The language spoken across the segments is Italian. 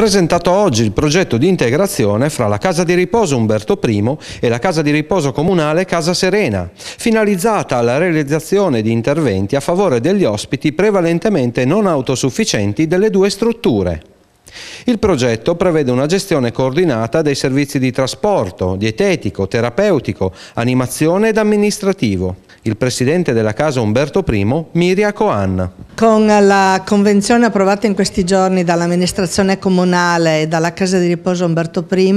presentato oggi il progetto di integrazione fra la Casa di Riposo Umberto I e la Casa di Riposo Comunale Casa Serena, finalizzata alla realizzazione di interventi a favore degli ospiti prevalentemente non autosufficienti delle due strutture. Il progetto prevede una gestione coordinata dei servizi di trasporto, dietetico, terapeutico, animazione ed amministrativo. Il presidente della casa Umberto I, Miria Coan. Con la convenzione approvata in questi giorni dall'amministrazione comunale e dalla casa di riposo Umberto I,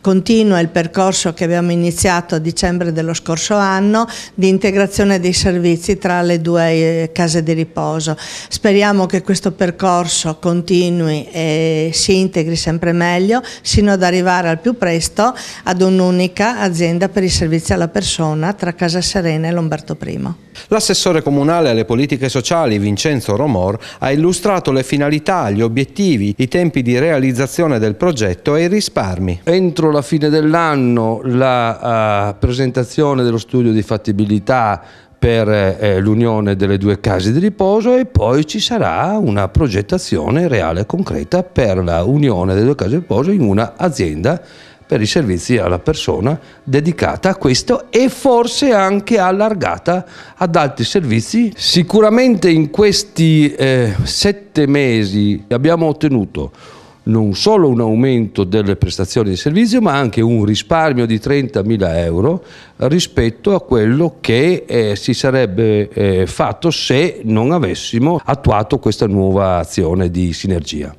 continua il percorso che abbiamo iniziato a dicembre dello scorso anno di integrazione dei servizi tra le due eh, case di riposo. Speriamo che questo percorso continui e si integri sempre meglio sino ad arrivare al più presto ad un'unica azienda per i servizi alla persona tra Casa Serena e Lomberto I. L'assessore comunale alle politiche sociali Vincenzo Romor ha illustrato le finalità, gli obiettivi, i tempi di realizzazione del progetto e i risparmi. Entro la fine dell'anno la uh, presentazione dello studio di fattibilità per eh, l'unione delle due case di riposo e poi ci sarà una progettazione reale e concreta per la unione delle due case di riposo in un'azienda per i servizi alla persona dedicata a questo e forse anche allargata ad altri servizi. Sicuramente in questi eh, sette mesi abbiamo ottenuto non solo un aumento delle prestazioni di servizio ma anche un risparmio di 30.000 euro rispetto a quello che eh, si sarebbe eh, fatto se non avessimo attuato questa nuova azione di sinergia.